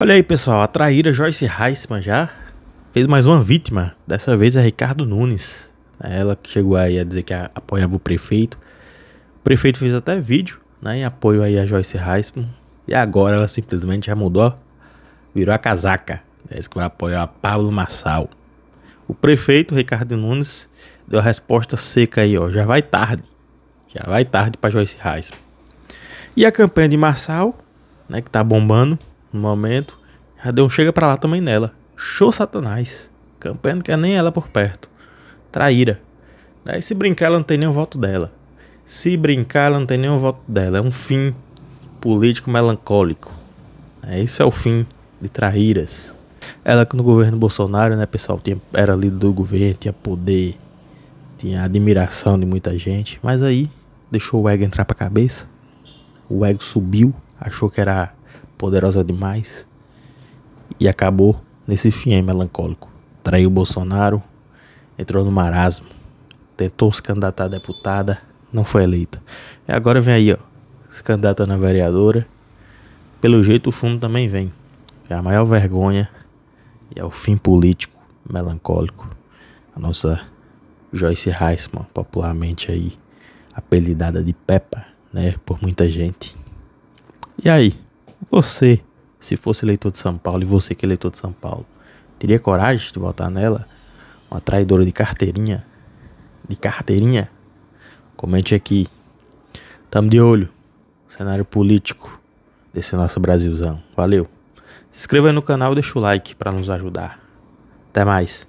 Olha aí pessoal, a traíra Joyce Reisman já fez mais uma vítima, dessa vez é Ricardo Nunes. Ela que chegou aí a dizer que apoiava o prefeito. O prefeito fez até vídeo né, em apoio aí a Joyce Reisman. E agora ela simplesmente já mudou, virou a casaca. É isso que vai apoiar Pablo Massal. O prefeito Ricardo Nunes deu a resposta seca aí, ó. Já vai tarde. Já vai tarde para Joyce Reisman. E a campanha de Massal, né, que tá bombando, no momento, Radeon chega para lá também nela. Show Satanás. Campanha não quer nem ela por perto. Traíra. Daí se brincar, ela não tem nenhum voto dela. Se brincar, ela não tem nenhum voto dela. É um fim político melancólico. É, esse é o fim de traíras. Ela que no governo Bolsonaro, né, pessoal, tinha, era líder do governo, tinha poder, tinha admiração de muita gente. Mas aí deixou o ego entrar pra cabeça. O ego subiu, achou que era poderosa demais e acabou nesse fim melancólico. Traiu Bolsonaro, entrou no marasmo, tentou se candidatar a deputada, não foi eleita. E agora vem aí, ó, se candidata na vereadora. Pelo jeito o fundo também vem. É a maior vergonha e é o fim político melancólico. A nossa Joyce Reisman, popularmente aí apelidada de Peppa, né, por muita gente. E aí? Você, se fosse eleitor de São Paulo e você que é eleitor de São Paulo, teria coragem de votar nela? Uma traidora de carteirinha? De carteirinha? Comente aqui. Tamo de olho. Cenário político desse nosso Brasilzão. Valeu. Se inscreva aí no canal e deixa o like para nos ajudar. Até mais.